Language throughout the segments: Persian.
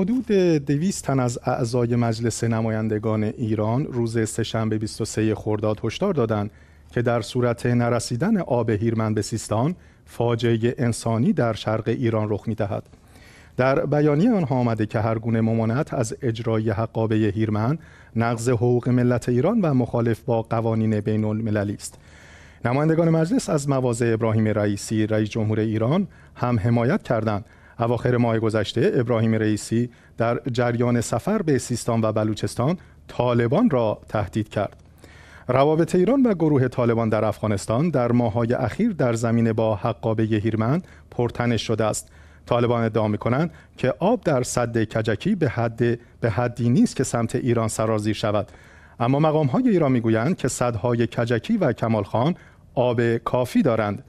حدود دویست تن از اعضای مجلس نمایندگان ایران روز سهشنبه 23 خرداد هشدار دادند که در صورت نرسیدن آب هیرمن به سیستان فاجعه انسانی در شرق ایران رخ می‌دهد. در بیانیه آنها آمده که هرگونه ممانعت از اجرای حقابه هیرمن نقض حقوق ملت ایران و مخالف با قوانین بین المللی است نمایندگان مجلس از مواضع ابراهیم رئیسی رئیس جمهور ایران هم حمایت کردند اواخر ماه گذشته ابراهیم رئیسی در جریان سفر به سیستان و بلوچستان طالبان را تهدید کرد روابط ایران و گروه طالبان در افغانستان در ماه‌های اخیر در زمینه با حقابه هیرمند پرتنش شده است طالبان ادعا کنند که آب در صد کجکی به حد به حدی نیست که سمت ایران سرازیر شود اما مقام های ایران گویند که صدهای کجکی و کمال خان آب کافی دارند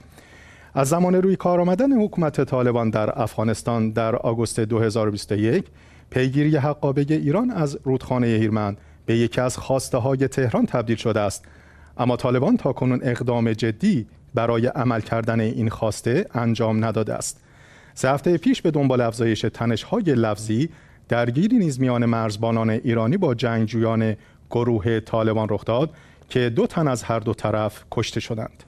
از زمان روی کار آمدن حکومت طالبان در افغانستان در آگوست 2021 پیگیری حقابه ایران از رودخانه هیرمند به یکی از خواسته های تهران تبدیل شده است اما طالبان تا کنون اقدام جدی برای عمل کردن این خواسته انجام نداده است سه هفته پیش به دنبال افزایش تنش‌های لفظی درگیری نیز میان مرزبانان ایرانی با جنگجویان گروه طالبان رخ داد که دو تن از هر دو طرف کشته شدند